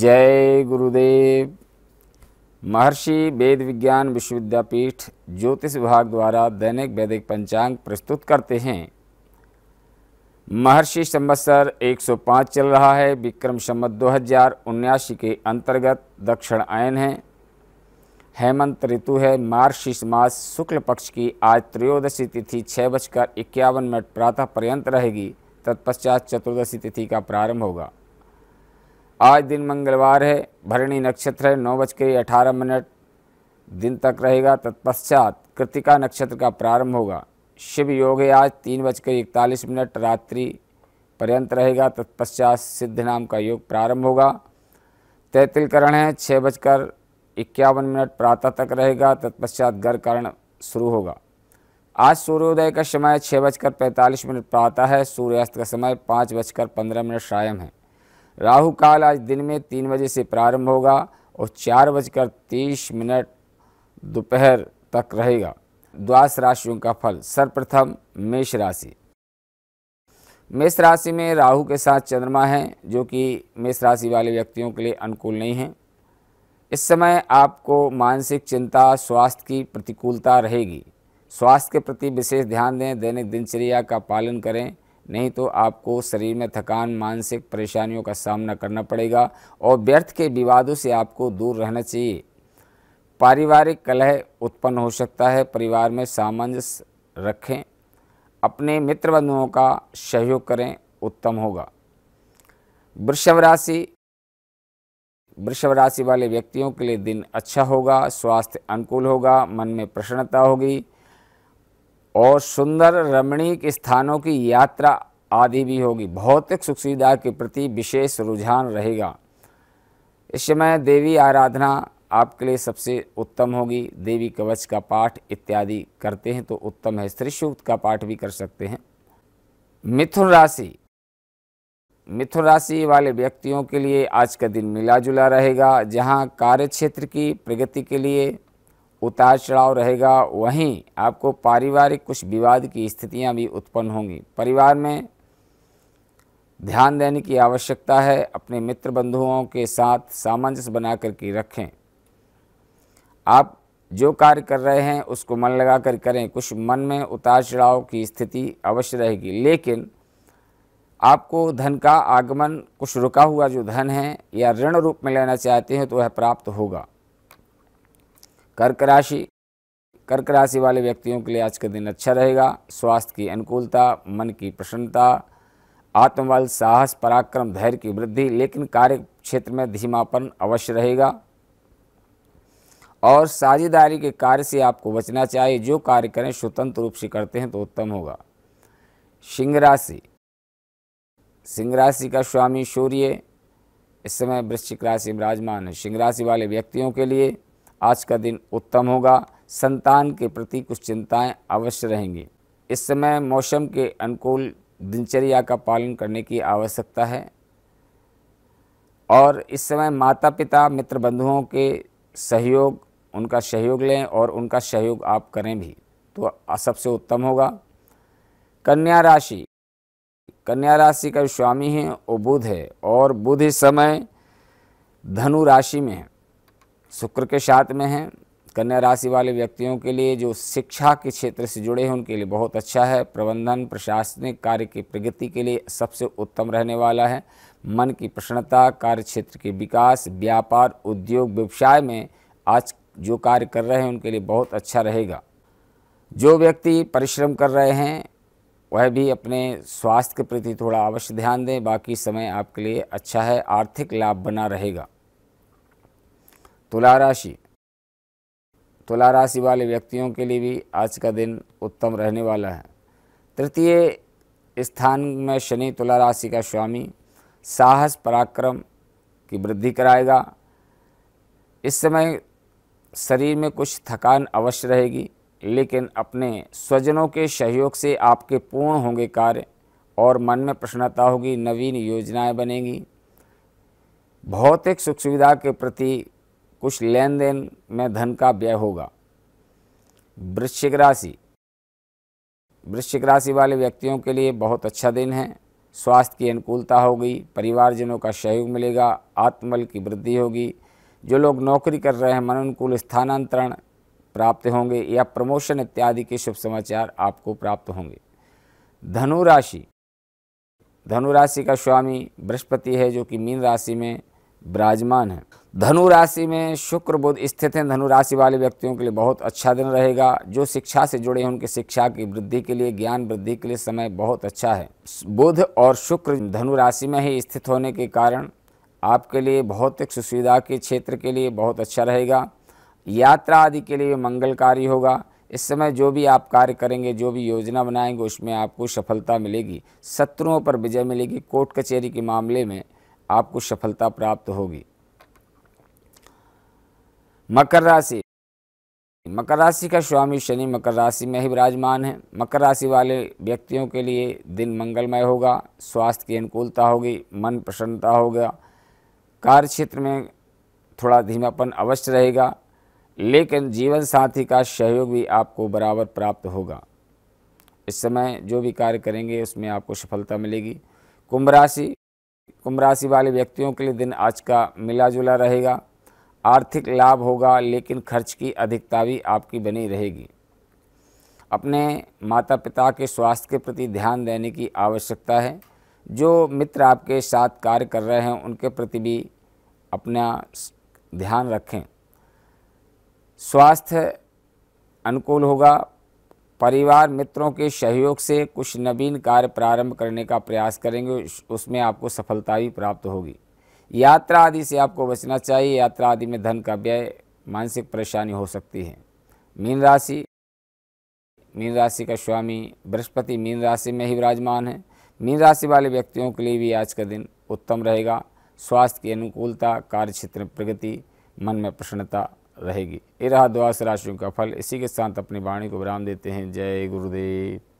जय गुरुदेव महर्षि वेद विज्ञान विश्वविद्यापीठ ज्योतिष विभाग द्वारा दैनिक वैदिक पंचांग प्रस्तुत करते हैं महर्षि संवत्सर 105 चल रहा है विक्रम संबत दो हजार के अंतर्गत दक्षिण आयन है हेमंत ऋतु है मार्शिष मास शुक्ल पक्ष की आज त्रयोदशी तिथि छः बजकर इक्यावन मिनट प्रातः पर्यंत रहेगी तत्पश्चात चतुर्दशी तिथि का प्रारंभ होगा आज दिन मंगलवार है भरणी नक्षत्र है नौ बज के अठारह मिनट दिन तक रहेगा तत्पश्चात कृतिका नक्षत्र का प्रारंभ होगा शिव योग है आज तीन बज के इकतालीस मिनट रात्रि पर्यंत रहेगा तत्पश्चात सिद्ध नाम का योग प्रारंभ होगा तैतिलकरण है छः बजकर इक्यावन मिनट प्रातः तक रहेगा तत्पश्चात गर्कर्ण शुरू होगा आज सूर्योदय का समय छः बजकर पैंतालीस मिनट प्रातः है सूर्यास्त का समय पाँच बजकर पंद्रह मिनट सायम है राहु काल आज दिन में तीन बजे से प्रारंभ होगा और चार बजकर तीस मिनट दोपहर तक रहेगा द्वास राशियों का फल सर्वप्रथम मेष राशि मेष राशि में राहु के साथ चंद्रमा है जो कि मेष राशि वाले व्यक्तियों के लिए अनुकूल नहीं है इस समय आपको मानसिक चिंता स्वास्थ्य की प्रतिकूलता रहेगी स्वास्थ्य के प्रति विशेष ध्यान दें दैनिक दिनचर्या का पालन करें नहीं तो आपको शरीर में थकान मानसिक परेशानियों का सामना करना पड़ेगा और व्यर्थ के विवादों से आपको दूर रहना चाहिए पारिवारिक कलह उत्पन्न हो सकता है परिवार में सामंजस्य रखें अपने मित्र बंधुओं का सहयोग करें उत्तम होगा वृषभ राशि वृषभ राशि वाले व्यक्तियों के लिए दिन अच्छा होगा स्वास्थ्य अनुकूल होगा मन में प्रसन्नता होगी और सुंदर रमणीक स्थानों की यात्रा आदि भी होगी भौतिक सुख सुविधा के प्रति विशेष रुझान रहेगा इस समय देवी आराधना आपके लिए सबसे उत्तम होगी देवी कवच का पाठ इत्यादि करते हैं तो उत्तम है स्त्री सूक्त का पाठ भी कर सकते हैं मिथुन राशि मिथुन राशि वाले व्यक्तियों के लिए आज का दिन मिला जुला रहेगा जहां कार्य क्षेत्र की प्रगति के लिए उतार चढ़ाव रहेगा वहीं आपको पारिवारिक कुछ विवाद की स्थितियां भी उत्पन्न होंगी परिवार में ध्यान देने की आवश्यकता है अपने मित्र बंधुओं के साथ सामंजस्य बना करके रखें आप जो कार्य कर रहे हैं उसको मन लगा कर करें कुछ मन में उतार चढ़ाव की स्थिति अवश्य रहेगी लेकिन आपको धन का आगमन कुछ रुका हुआ जो धन है या ऋण रूप में लेना चाहते हैं तो वह प्राप्त होगा कर्क राशि कर्क राशि वाले व्यक्तियों के लिए आज का दिन अच्छा रहेगा स्वास्थ्य की अनुकूलता मन की प्रसन्नता आत्मबल साहस पराक्रम धैर्य की वृद्धि लेकिन कार्य क्षेत्र में धीमापन अवश्य रहेगा और साझेदारी के कार्य से आपको बचना चाहिए जो कार्य करें स्वतंत्र रूप से करते हैं तो उत्तम होगा सिंह राशि सिंह राशि का स्वामी सूर्य इस समय वृश्चिक राशि विराजमान है सिंह राशि वाले व्यक्तियों के लिए आज का दिन उत्तम होगा संतान के प्रति कुछ चिंताएं अवश्य रहेंगी इस समय मौसम के अनुकूल दिनचर्या का पालन करने की आवश्यकता है और इस समय माता पिता मित्र बंधुओं के सहयोग उनका सहयोग लें और उनका सहयोग आप करें भी तो सबसे उत्तम होगा कन्या राशि कन्या राशि का स्वामी है वो बुध है और बुध इस समय धनु राशि में है शुक्र के साथ में है कन्या राशि वाले व्यक्तियों के लिए जो शिक्षा के क्षेत्र से जुड़े हैं उनके लिए बहुत अच्छा है प्रबंधन प्रशासनिक कार्य की प्रगति के लिए सबसे उत्तम रहने वाला है मन की प्रसन्नता कार्य क्षेत्र के विकास व्यापार उद्योग व्यवसाय में आज जो कार्य कर रहे हैं उनके लिए बहुत अच्छा रहेगा जो व्यक्ति परिश्रम कर रहे हैं वह भी अपने स्वास्थ्य के प्रति थोड़ा अवश्य ध्यान दें बाकी समय आपके लिए अच्छा है आर्थिक लाभ बना रहेगा तुला राशि तुला राशि वाले व्यक्तियों के लिए भी आज का दिन उत्तम रहने वाला है तृतीय स्थान में शनि तुला राशि का स्वामी साहस पराक्रम की वृद्धि कराएगा इस समय शरीर में कुछ थकान अवश्य रहेगी लेकिन अपने स्वजनों के सहयोग से आपके पूर्ण होंगे कार्य और मन में प्रसन्नता होगी नवीन योजनाएं बनेंगी भौतिक सुख सुविधा के प्रति कुछ लेन देन में धन का व्यय होगा वृश्चिक राशि वृश्चिक राशि वाले व्यक्तियों के लिए बहुत अच्छा दिन है स्वास्थ्य की अनुकूलता होगी परिवारजनों का सहयोग मिलेगा आत्मबल की वृद्धि होगी जो लोग नौकरी कर रहे हैं मन अनुकूल स्थानांतरण प्राप्त होंगे या प्रमोशन इत्यादि के शुभ समाचार आपको प्राप्त होंगे धनु राशि धनु राशि का स्वामी बृहस्पति है जो कि मीन राशि में विराजमान है धनु राशि में शुक्र बुद्ध स्थित हैं धनु राशि वाले व्यक्तियों के लिए बहुत अच्छा दिन रहेगा जो शिक्षा से जुड़े हैं उनकी शिक्षा की वृद्धि के लिए ज्ञान वृद्धि के लिए समय बहुत अच्छा है बुध और शुक्र धनु राशि में ही स्थित होने के कारण आपके लिए भौतिक सुविधा के क्षेत्र के लिए बहुत अच्छा रहेगा यात्रा आदि के लिए मंगलकारी होगा इस समय जो भी आप कार्य करेंगे जो भी योजना बनाएंगे उसमें आपको सफलता मिलेगी शत्रुओं पर विजय मिलेगी कोर्ट कचहरी के मामले में आपको सफलता प्राप्त होगी मकर राशि मकर राशि का स्वामी शनि मकर राशि में ही विराजमान है मकर राशि वाले व्यक्तियों के लिए दिन मंगलमय होगा स्वास्थ्य की अनुकूलता होगी मन प्रसन्नता होगा कार्य क्षेत्र में थोड़ा धीमापन अवश्य रहेगा लेकिन जीवन साथी का सहयोग भी आपको बराबर प्राप्त होगा इस समय जो भी कार्य करेंगे उसमें आपको सफलता मिलेगी कुंभ राशि कुंभ राशि वाले व्यक्तियों के लिए दिन आज का मिला जुला रहेगा आर्थिक लाभ होगा लेकिन खर्च की अधिकता भी आपकी बनी रहेगी अपने माता पिता के स्वास्थ्य के प्रति ध्यान देने की आवश्यकता है जो मित्र आपके साथ कार्य कर रहे हैं उनके प्रति भी अपना ध्यान रखें स्वास्थ्य अनुकूल होगा परिवार मित्रों के सहयोग से कुछ नवीन कार्य प्रारंभ करने का प्रयास करेंगे उसमें आपको सफलता भी प्राप्त होगी यात्रा आदि से आपको बचना चाहिए यात्रा आदि में धन का व्यय मानसिक परेशानी हो सकती है मीन राशि मीन राशि का स्वामी बृहस्पति मीन राशि में ही विराजमान है मीन राशि वाले व्यक्तियों के लिए भी आज का दिन उत्तम रहेगा स्वास्थ्य की अनुकूलता कार्य क्षेत्र में प्रगति मन में प्रसन्नता रहेगी इरा द्वास राशियों का फल इसी के साथ अपनी वाणी को विराम देते हैं जय गुरुदेव